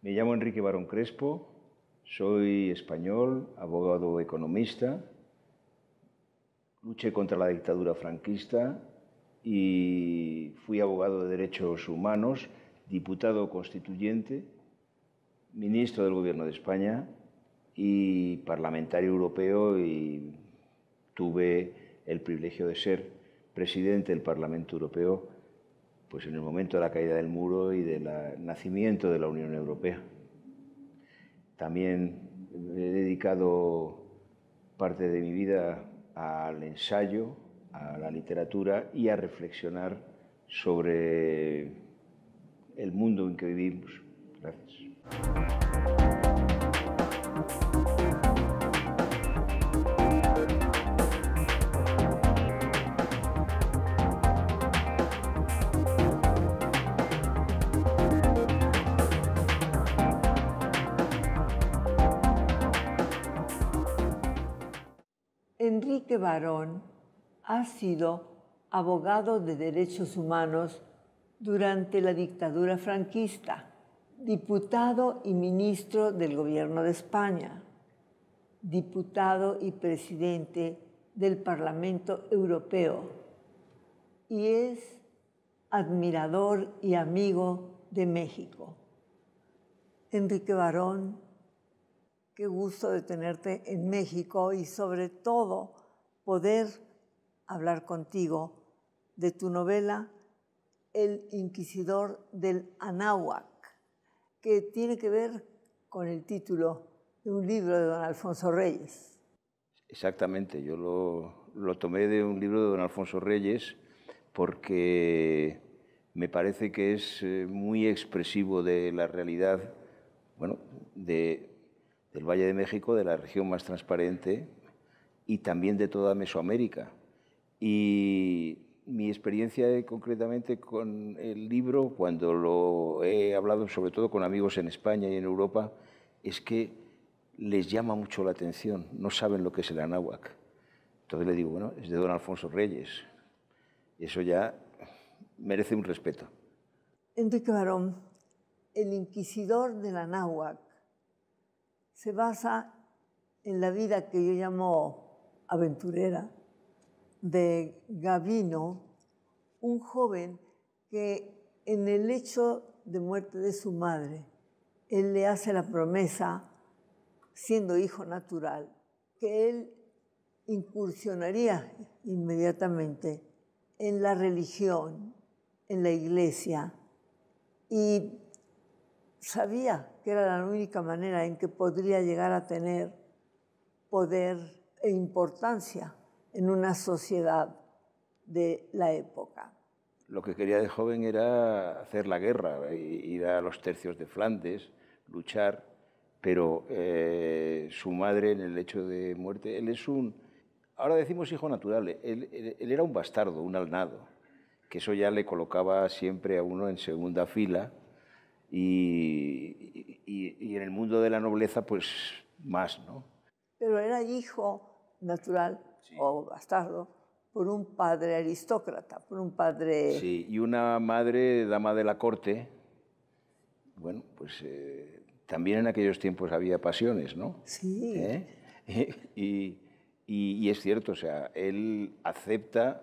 Me llamo Enrique Barón Crespo, soy español, abogado economista, luché contra la dictadura franquista y fui abogado de derechos humanos, diputado constituyente, ministro del Gobierno de España y parlamentario europeo y tuve el privilegio de ser presidente del Parlamento Europeo pues en el momento de la caída del muro y del nacimiento de la Unión Europea. También he dedicado parte de mi vida al ensayo, a la literatura y a reflexionar sobre el mundo en que vivimos. Gracias. Enrique Barón ha sido abogado de derechos humanos durante la dictadura franquista, diputado y ministro del Gobierno de España, diputado y presidente del Parlamento Europeo y es admirador y amigo de México. Enrique Barón, qué gusto de tenerte en México y sobre todo poder hablar contigo de tu novela El Inquisidor del Anáhuac, que tiene que ver con el título de un libro de don Alfonso Reyes. Exactamente, yo lo, tomé de un libro de don Alfonso Reyes porque me parece que es eh, muy expresivo de la realidad bueno, del Valle de México, de la región más transparente, y también de toda Mesoamérica. Y mi experiencia eh, concretamente con el libro, cuando lo he hablado sobre todo con amigos en España y en Europa, es que les llama mucho la atención, no saben lo que es el anáhuac. Entonces le digo, bueno, es de don Alfonso Reyes. Eso ya merece un respeto. Enrique Barón, el inquisidor del anáhuac se basa en la vida que yo llamo aventurera de Gavino, un joven que en el hecho de muerte de su madre, él le hace la promesa, siendo hijo natural, que él incursionaría inmediatamente en la religión, en la iglesia, y sabía que era la única manera en que podría llegar a tener poder e importancia en una sociedad de la época. Lo que quería de joven era hacer la guerra, ir a los tercios de Flandes, luchar, pero eh, su madre en el hecho de muerte, él es un, ahora decimos hijo natural, él, era un bastardo, un alnado, que eso ya le colocaba siempre a uno en segunda fila. y, en el mundo de la nobleza, pues más, ¿no? Pero era hijo natural o bastardo por un padre aristócrata, por un padre... Sí, y una madre dama de la corte, bueno, pues eh, también en aquellos tiempos había pasiones, ¿no? Sí. ¿Eh? y, y, es cierto, o sea, él acepta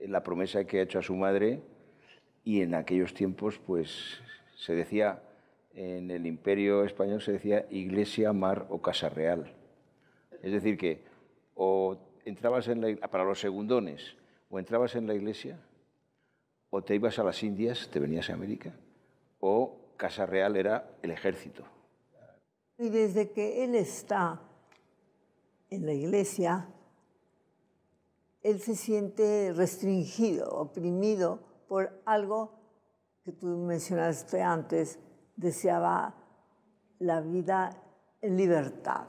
la promesa que ha hecho a su madre y en aquellos tiempos, pues se decía, en el imperio español se decía iglesia, mar o casa real. Es decir, que o entrabas en la, para los segundones, o entrabas en la iglesia, o te ibas a las Indias, te venías a América, o Casa Real era el ejército. Y desde que él está en la iglesia, él se siente restringido, oprimido por algo que tú mencionaste antes, deseaba la vida en libertad.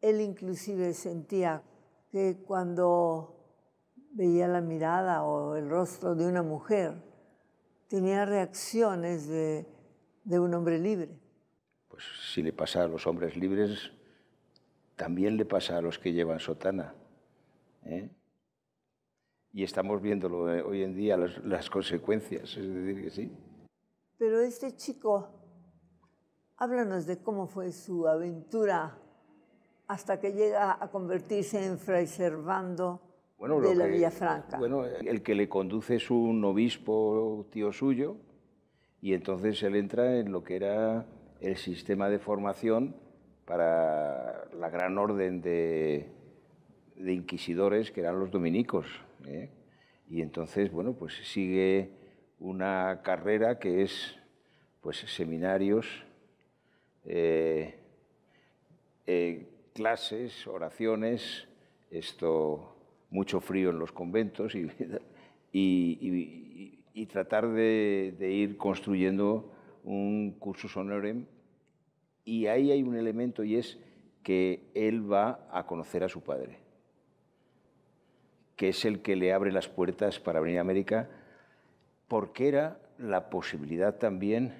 Él inclusive sentía que cuando veía la mirada o el rostro de una mujer, tenía reacciones de, un hombre libre. Pues si le pasa a los hombres libres, también le pasa a los que llevan sotana. ¿eh? Y estamos viéndolo eh, hoy en día, las consecuencias, es decir, que sí. Pero este chico, háblanos de cómo fue su aventura hasta que llega a convertirse en fray Servando de la Villafranca. Bueno, el que le conduce es un obispo tío suyo y entonces él entra en lo que era el sistema de formación para la gran orden de, inquisidores que eran los dominicos. ¿eh? Y entonces, bueno, pues sigue una carrera que es pues seminarios, eh, eh, clases, oraciones, esto, mucho frío en los conventos y, tratar de, ir construyendo un curso sonorem. Y ahí hay un elemento y es que él va a conocer a su padre, que es el que le abre las puertas para venir a América, porque era la posibilidad también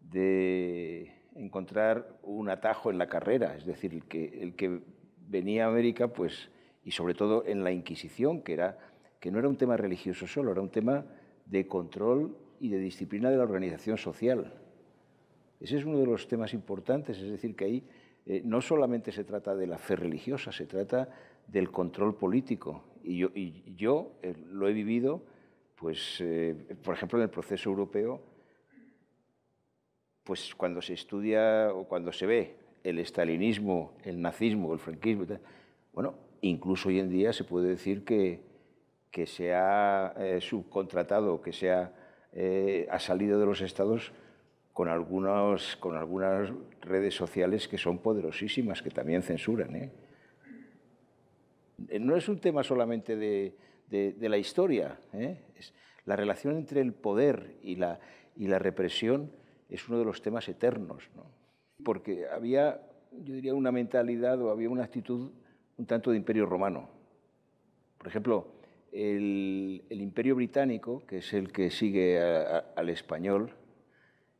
de encontrar un atajo en la carrera, es decir, el que, el que venía a América, pues, y sobre todo en la Inquisición, que, era, que no era un tema religioso solo, era un tema de control y de disciplina de la organización social. Ese es uno de los temas importantes, es decir, que ahí eh, no solamente se trata de la fe religiosa, se trata del control político. Y yo, eh, lo he vivido, pues, eh, por ejemplo, en el proceso europeo, pues cuando se estudia o cuando se ve el estalinismo, el nazismo, el franquismo, bueno, incluso hoy en día se puede decir que, que se ha eh, subcontratado, que se eh, ha, salido de los estados con, algunos, con algunas redes sociales que son poderosísimas, que también censuran. ¿eh? No es un tema solamente de, la historia, es la relación entre el poder y la, y la represión es uno de los temas eternos, porque había, yo diría, una mentalidad o había una actitud un tanto de imperio romano. Por ejemplo, el, imperio británico, que es el que sigue al español,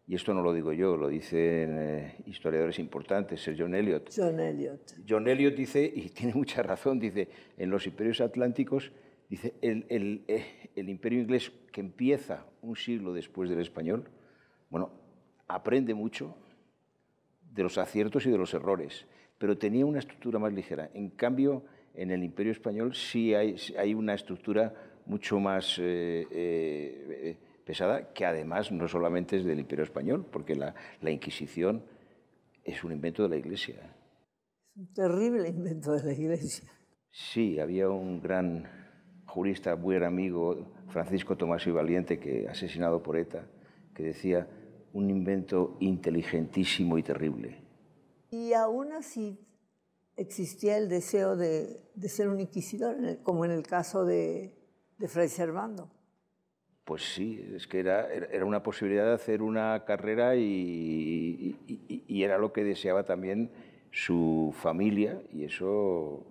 y esto no lo digo yo, lo dicen eh, historiadores importantes, Sir John Eliot. John Eliot. John dice, y tiene mucha razón, dice, en los imperios atlánticos, dice, el, el eh, imperio inglés que empieza un siglo después del español, bueno, aprende mucho de los aciertos y de los errores, pero tenía una estructura más ligera. En cambio, en el Imperio Español sí hay, una estructura mucho más eh, eh, pesada, que además no solamente es del Imperio Español, porque la, Inquisición es un invento de la Iglesia. Es un terrible invento de la Iglesia. Sí, había un gran jurista, buen amigo, Francisco Tomás y Valiente, que asesinado por ETA, que decía un invento inteligentísimo y terrible. Y aún así existía el deseo de, ser un inquisidor, como en el caso de, Fray Servando. Pues sí, es que era, una posibilidad de hacer una carrera y, y, era lo que deseaba también su familia y eso,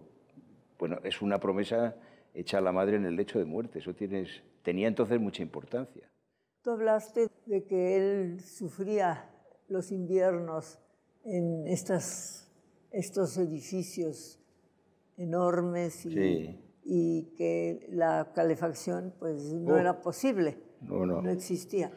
bueno, es una promesa hecha a la madre en el lecho de muerte, eso tenía entonces mucha importancia. Tú hablaste de que él sufría los inviernos en estas, estos edificios enormes y, que la calefacción pues no oh. era posible, no, existía.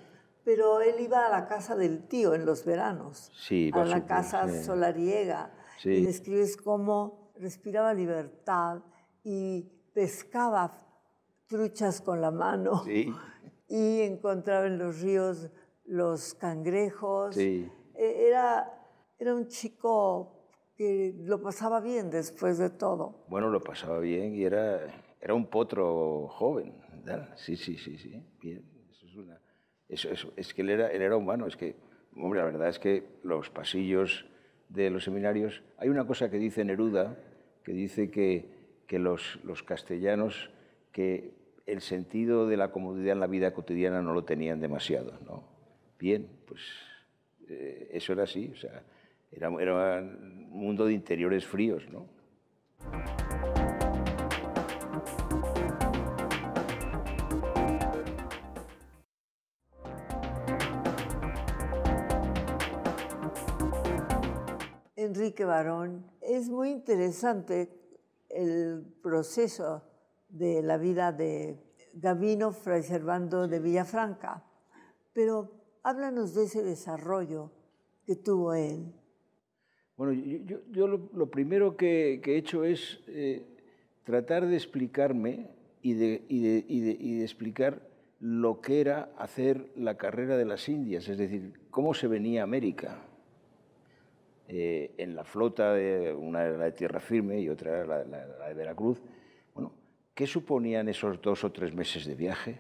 Pero él iba a la casa del tío en los veranos, a la casa solariega, y describes cómo respiraba libertad y pescaba truchas con la mano. Sí. y encontraba en los ríos los cangrejos. E, era, era un chico que lo pasaba bien después de todo. Bueno, lo pasaba bien y era, era un potro joven. Sí, sí, sí, sí. Bien. Eso es, una, eso, es que él era, él era humano. Es que, hombre, la verdad es que los pasillos de los seminarios... Hay una cosa que dice Neruda, que dice que, que los, los castellanos que el sentido de la comodidad en la vida cotidiana no lo tenían demasiado, ¿no? Bien, pues eh, eso era así, o sea, era, era un mundo de interiores fríos, ¿no? Enrique Barón, es muy interesante el proceso de la vida de Gavino Fray Servando de Villafranca. Pero háblanos de ese desarrollo que tuvo él. Bueno, yo, lo, primero que, he hecho es eh, tratar de explicarme y de, explicar lo que era hacer la carrera de las Indias, es decir, cómo se venía América. Eh, en la flota, de, una era la de Tierra Firme y otra era la de Veracruz, qué suponían esos dos o tres meses de viaje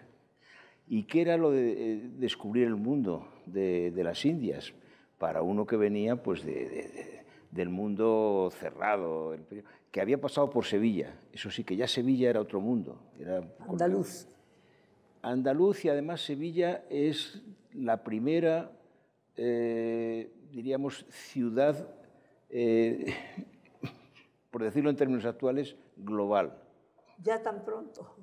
y qué era lo de eh, descubrir el mundo de, las Indias para uno que venía pues del mundo cerrado, que había pasado por Sevilla. Eso sí, que ya Sevilla era otro mundo. Andaluz. Andaluz y además Sevilla es la primera, eh, diríamos, ciudad, eh, por decirlo en términos actuales, global ya tan pronto.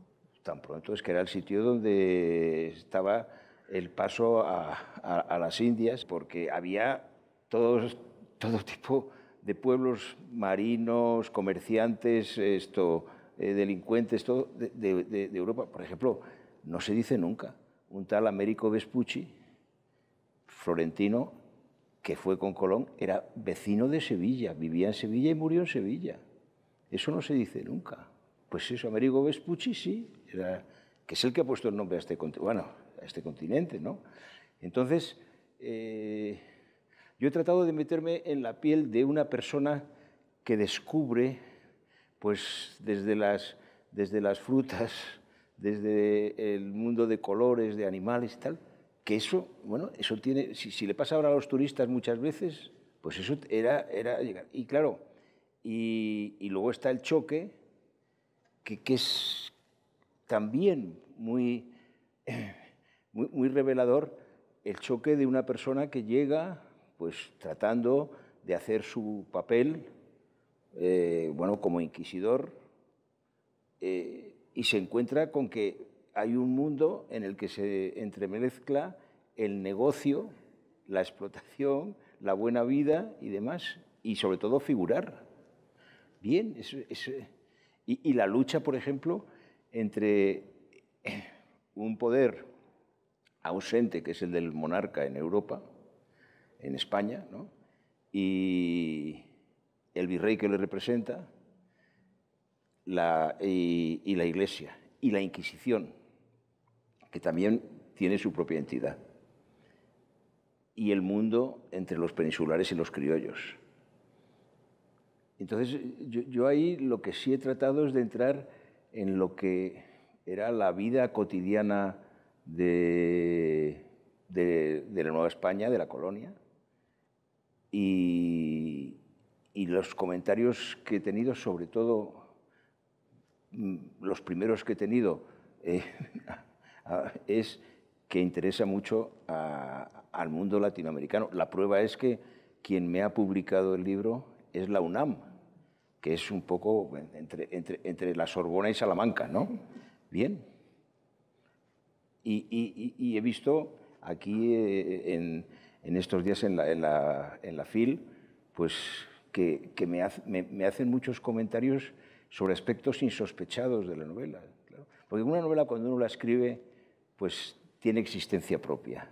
Tan pronto, es que era el sitio donde estaba el paso a, las Indias, porque había todo tipo de pueblos marinos, comerciantes, esto, eh, delincuentes, todo de, de, Europa. Por ejemplo, no se dice nunca, un tal Américo Vespucci, florentino, que fue con Colón, era vecino de Sevilla, vivía en Sevilla y murió en Sevilla. Eso no se dice nunca. Pues eso, Américo Vespucci, sí, que es el que ha puesto el nombre a este, este continente, ¿no? Entonces, eh, yo he tratado de meterme en la piel de una persona que descubre, pues desde las, frutas, desde el mundo de colores, de animales y tal, que eso, bueno, eso tiene, si, le pasa ahora a los turistas muchas veces, pues eso era, era llegar. Y claro, y luego está el choque que, es también muy, muy, revelador el choque de una persona que llega pues tratando de hacer su papel eh, bueno, como inquisidor eh, y se encuentra con que hay un mundo en el que se entremezcla el negocio, la explotación, la buena vida y demás, y sobre todo figurar. Bien, es, es y, la lucha, por ejemplo, entre un poder ausente, que es el del monarca en Europa, en España, y el virrey que le representa, y, la Iglesia, y la Inquisición, que también tiene su propia entidad, y el mundo entre los peninsulares y los criollos. Entonces, yo, ahí lo que sí he tratado es de entrar en lo que era la vida cotidiana de, la Nueva España, de la colonia, y, los comentarios que he tenido, sobre todo mm, los primeros que he tenido, eh, es que interesa mucho al mundo latinoamericano. La prueba es que quien me ha publicado el libro es la UNAM, que es un poco entre, la Sorbona y Salamanca, ¿no? Bien. Y, he visto aquí eh, en, estos días en la, FIL, pues que, me, hacen muchos comentarios sobre aspectos insospechados de la novela. Porque una novela cuando uno la escribe, pues tiene existencia propia.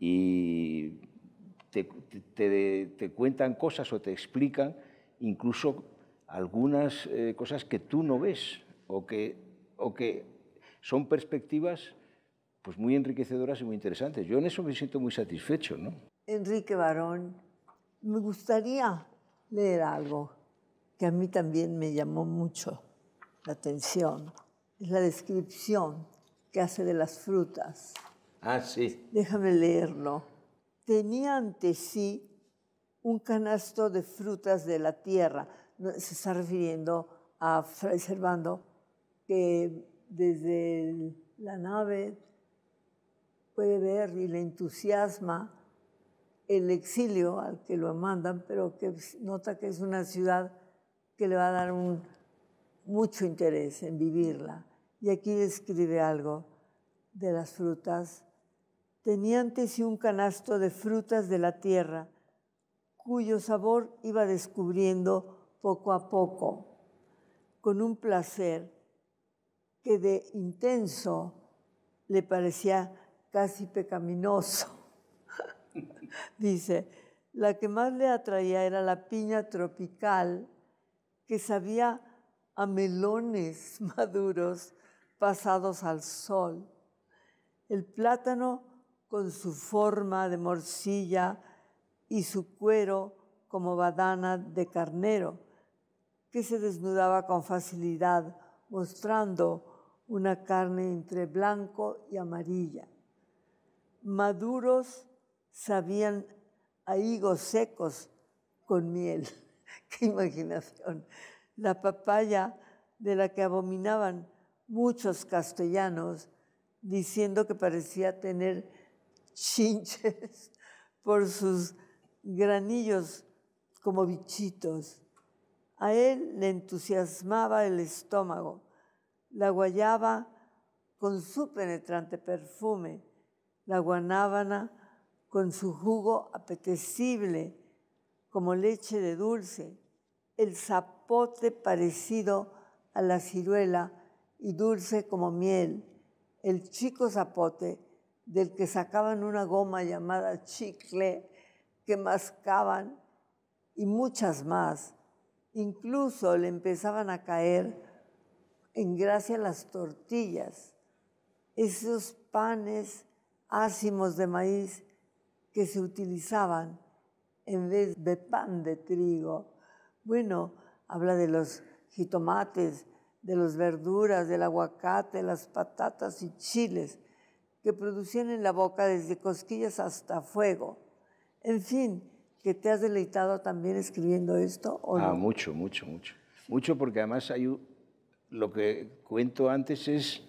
Y te, cuentan cosas o te explican incluso algunas eh, cosas que tú no ves o que, o que son perspectivas pues muy enriquecedoras y muy interesantes. Yo en eso me siento muy satisfecho. ¿no? Enrique Barón, me gustaría leer algo que a mí también me llamó mucho la atención. Es la descripción que hace de las frutas. Ah, sí. Déjame leerlo. Tenía ante sí un canasto de frutas de la tierra. Se está refiriendo a Fray Servando, que desde la nave puede ver y le entusiasma el exilio al que lo mandan, pero que nota que es una ciudad que le va a dar mucho interés en vivirla. Y aquí describe algo de las frutas. Tenía antes un canasto de frutas de la tierra cuyo sabor iba descubriendo poco a poco, con un placer que de intenso le parecía casi pecaminoso. Dice, la que más le atraía era la piña tropical, que sabía a melones maduros pasados al sol. El plátano con su forma de morcilla y su cuero como badana de carnero, que se desnudaba con facilidad, mostrando una carne entre blanco y amarilla. Maduros sabían a higos secos con miel. ¡Qué imaginación! La papaya de la que abominaban muchos castellanos, diciendo que parecía tener chinches por sus granillos como bichitos. A él le entusiasmaba el estómago, la guayaba con su penetrante perfume, la guanábana con su jugo apetecible como leche de dulce, el zapote parecido a la ciruela y dulce como miel, el chico zapote del que sacaban una goma llamada chicle que mascaban y muchas más. Incluso le empezaban a caer en gracia las tortillas, esos panes ácimos de maíz que se utilizaban en vez de pan de trigo. Bueno, habla de los jitomates, de las verduras, del aguacate, las patatas y chiles que producían en la boca desde cosquillas hasta fuego en fin, que te has deleitado también escribiendo esto. ah, mucho, mucho, mucho. Mucho porque además hay lo que cuento antes es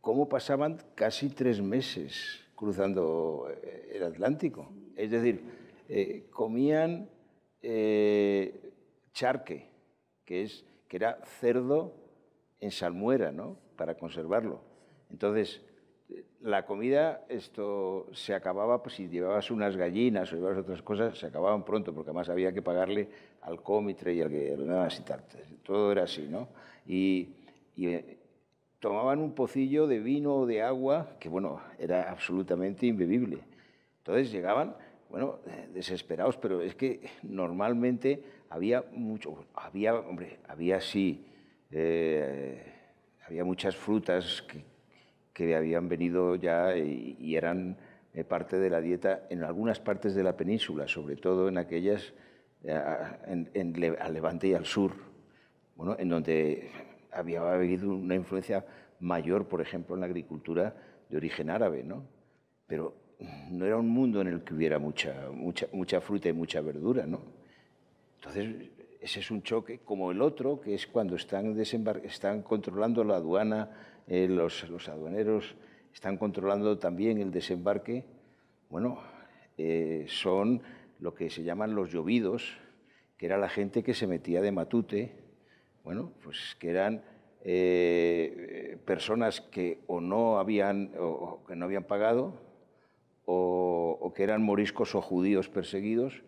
cómo pasaban casi tres meses cruzando eh, el Atlántico. Es decir, eh, comían eh, charque, que, es, que era cerdo en salmuera, ¿no? Para conservarlo. Entonces, la comida esto se acababa, pues si llevabas unas gallinas o llevabas otras cosas, se acababan pronto, porque además había que pagarle al cómitre y al que ordenabas y tal. Todo era así, ¿no? Y, eh, tomaban un pocillo de vino o de agua, que bueno, era absolutamente imbebible. Entonces llegaban, bueno, eh, desesperados, pero es que normalmente había mucho, había, hombre, había sí, eh, había muchas frutas que que habían venido ya y, eran eh, parte de la dieta en algunas partes de la península, sobre todo en aquellas eh, en, al levante y al sur, bueno, en donde había habido una influencia mayor, por ejemplo, en la agricultura de origen árabe, ¿no? Pero no era un mundo en el que hubiera mucha, mucha, mucha fruta y mucha verdura, ¿no? Entonces, ese es un choque como el otro, que es cuando están, están controlando la aduana eh, los, aduaneros están controlando también el desembarque, bueno, eh, son lo que se llaman los llovidos, que era la gente que se metía de matute, bueno, pues que eran eh, personas que o no habían, que no habían pagado, o, o que eran moriscos o judíos perseguidos,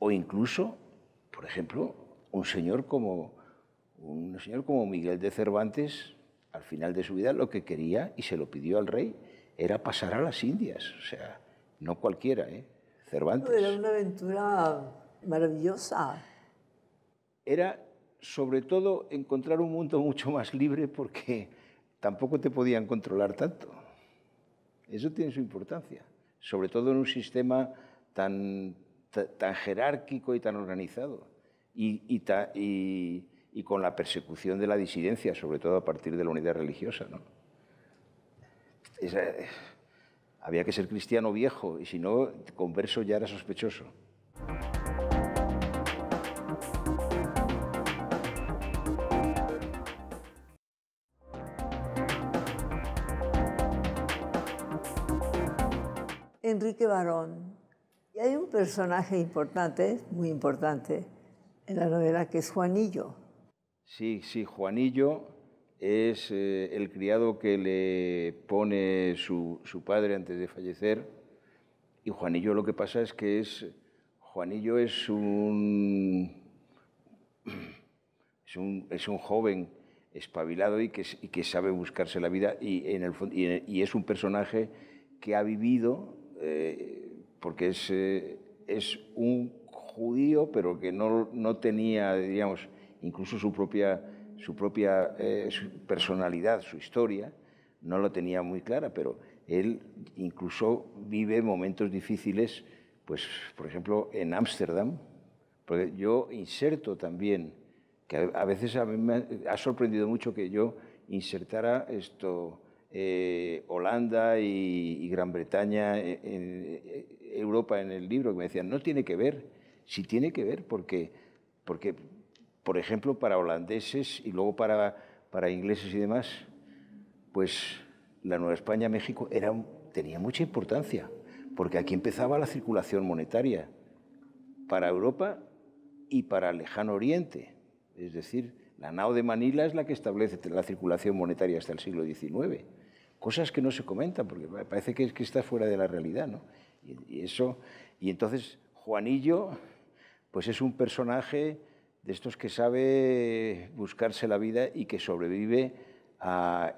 o incluso, por ejemplo, un señor como, un señor como Miguel de Cervantes, al final de su vida lo que quería y se lo pidió al rey era pasar a las Indias, o sea, no cualquiera, ¿eh? Cervantes. Era una aventura maravillosa. Era sobre todo encontrar un mundo mucho más libre porque tampoco te podían controlar tanto. Eso tiene su importancia, sobre todo en un sistema tan, tan jerárquico y tan organizado y, y, y con la persecución de la disidencia, sobre todo a partir de la unidad religiosa. había que ser cristiano viejo y si no, converso ya era sospechoso. Enrique Barón. Y hay un personaje importante, muy importante, en la novela que es Juanillo. Sí, sí, Juanillo es eh, el criado que le pone su, padre antes de fallecer. Y Juanillo lo que pasa es que es. Juanillo es un. Es un, joven espabilado y que, que, sabe buscarse la vida y, en el, y, es un personaje que ha vivido eh, porque es, eh, es un judío pero que no, no tenía, diríamos, incluso su propia, eh, personalidad, su historia, no lo tenía muy clara, pero él incluso vive momentos difíciles, pues por ejemplo en Ámsterdam, porque yo inserto también, que a veces ha sorprendido mucho que yo insertara esto, eh, Holanda y, Gran Bretaña, e, e, e, Europa en el libro, que me decían, no tiene que ver, sí tiene que ver, porque, porque por ejemplo, para holandeses y luego para, para ingleses y demás, pues la Nueva España-México tenía mucha importancia, porque aquí empezaba la circulación monetaria para Europa y para el lejano oriente. Es decir, la nao de Manila es la que establece la circulación monetaria hasta el siglo XIX. Cosas que no se comentan, porque parece que, está fuera de la realidad. ¿no? Y, y, eso, y entonces Juanillo pues es un personaje de estos que sabe buscarse la vida y que sobrevive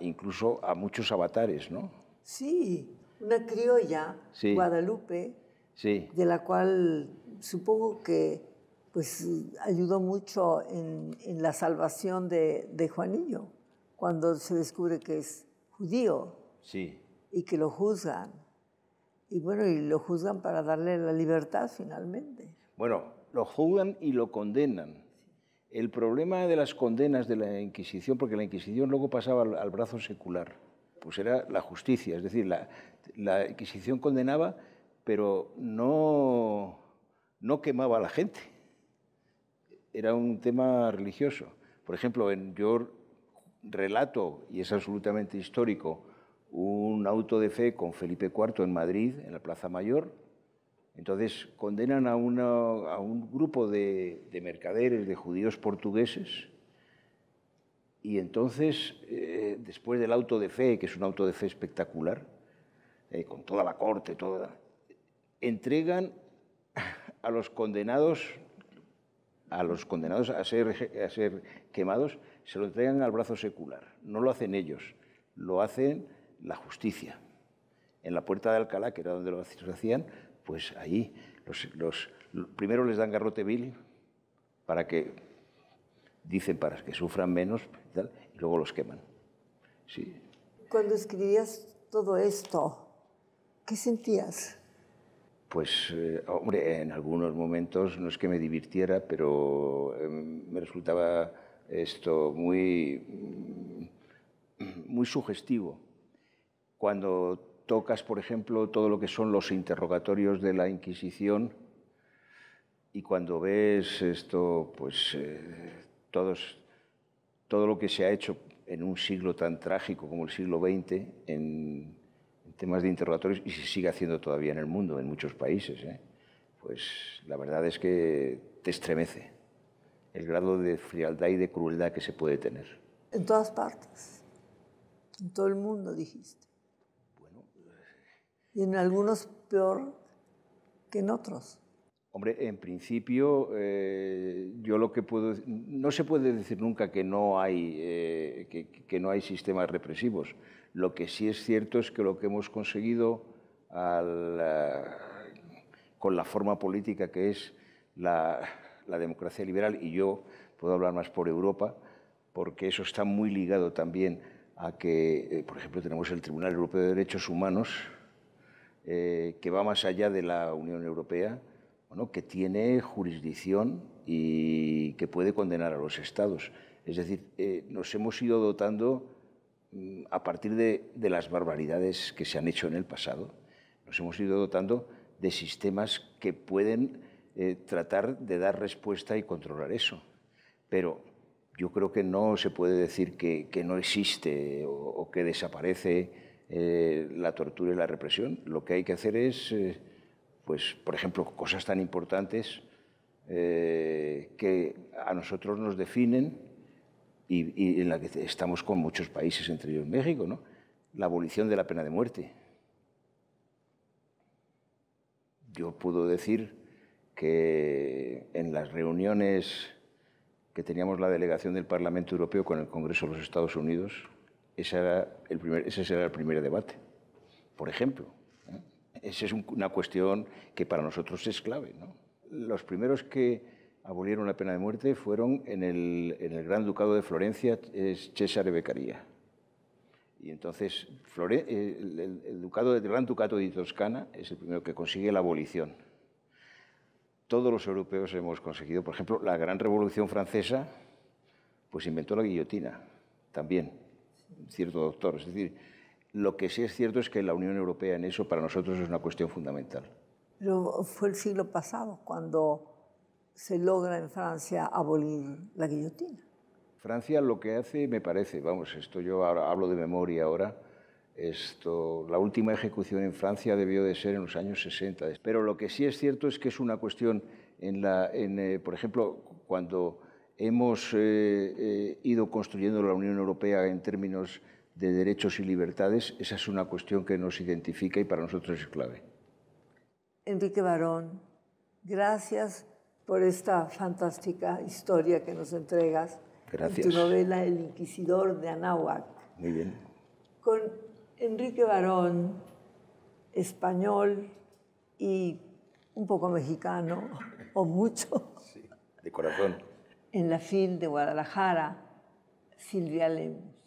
incluso a muchos avatares, ¿no? Sí, una criolla, Guadalupe, de la cual supongo que pues, ayudó mucho en, la salvación de, Juanillo, cuando se descubre que es judío sí. y que lo juzgan. Y bueno, y lo juzgan para darle la libertad finalmente. Bueno, lo juzgan y lo condenan el problema de las condenas de la Inquisición, porque la Inquisición luego pasaba al, brazo secular, pues era la justicia, es decir, la, Inquisición condenaba, pero no, no quemaba a la gente. Era un tema religioso. Por ejemplo, en, yo relato, y es absolutamente histórico, un auto de fe con Felipe IV en Madrid, en la Plaza Mayor, entonces condenan a, un grupo de, mercaderes, de judíos portugueses, y entonces, eh, después del auto de fe, que es un auto de fe espectacular, eh, con toda la corte, toda, entregan a los condenados a los condenados a ser, a ser quemados, se lo entregan al brazo secular. No lo hacen ellos, lo hacen la justicia. En la puerta de Alcalá, que era donde lo hacían, pues ahí los, primero les dan garrote vil para que, dicen, para que sufran menos y, luego los queman. Sí. Cuando escribías todo esto, ¿qué sentías? Pues, eh, hombre, en algunos momentos no es que me divirtiera, pero em, me resultaba esto muy, muy sugestivo. Cuando tocas, por ejemplo, todo lo que son los interrogatorios de la Inquisición y cuando ves esto, pues eh, todo lo que se ha hecho en un siglo tan trágico como el siglo XX en, temas de interrogatorios y se sigue haciendo todavía en el mundo, en muchos países, ¿eh? pues la verdad es que te estremece el grado de frialdad y de crueldad que se puede tener. En todas partes, en todo el mundo dijiste y en algunos peor que en otros. Hombre, en principio eh, yo lo que puedo no se puede decir nunca que no hay eh, que, no hay sistemas represivos. Lo que sí es cierto es que lo que hemos conseguido eh, con la forma política que es la democracia liberal y yo puedo hablar más por Europa porque eso está muy ligado también a que, por ejemplo, tenemos el Tribunal Europeo de Derechos Humanos eh, que va más allá de la Unión Europea, que tiene jurisdicción y que puede condenar a los estados. Es decir, eh, nos hemos ido dotando mm, a partir de, las barbaridades que se han hecho en el pasado, nos hemos ido dotando de sistemas que pueden eh, tratar de dar respuesta y controlar eso. Pero yo creo que no se puede decir que, no existe o, o que desaparece eh, la tortura y la represión. Lo que hay que hacer es, eh, pues, por ejemplo, cosas tan importantes eh, que a nosotros nos definen y, y, en la que estamos con muchos países, entre ellos México, ¿no? la abolición de la pena de muerte. Yo puedo decir que en las reuniones que teníamos la delegación del Parlamento Europeo con el Congreso de los Estados Unidos, ese, era el primer, ese será el primer debate, por ejemplo. ¿eh? Esa es una cuestión que para nosotros es clave. Los primeros que abolieron la pena de muerte fueron en el, en el Gran Ducado de Florencia, es César Beccaria. Y entonces eh, el, ducado, el Gran Ducado de Toscana es el primero que consigue la abolición. Todos los europeos hemos conseguido, por ejemplo, la Gran Revolución Francesa, pues inventó la guillotina también cierto doctor. Es decir, lo que sí es cierto es que la Unión Europea en eso para nosotros es una cuestión fundamental. Pero fue el siglo pasado cuando se logra en Francia abolir la guillotina. Francia lo que hace, me parece, vamos, esto yo hablo de memoria ahora, esto, la última ejecución en Francia debió de ser en los años 60, pero lo que sí es cierto es que es una cuestión, en la, eh, por ejemplo, cuando hemos eh, eh, ido construyendo la Unión Europea en términos de derechos y libertades, esa es una cuestión que nos identifica y para nosotros es clave. Enrique Barón, gracias por esta fantástica historia que nos entregas. Gracias. tu novela El Inquisidor de Anáhuac. Muy bien. Con Enrique Barón, español y un poco mexicano, o mucho. Sí, de corazón en la fin de Guadalajara, Silvia Lemus.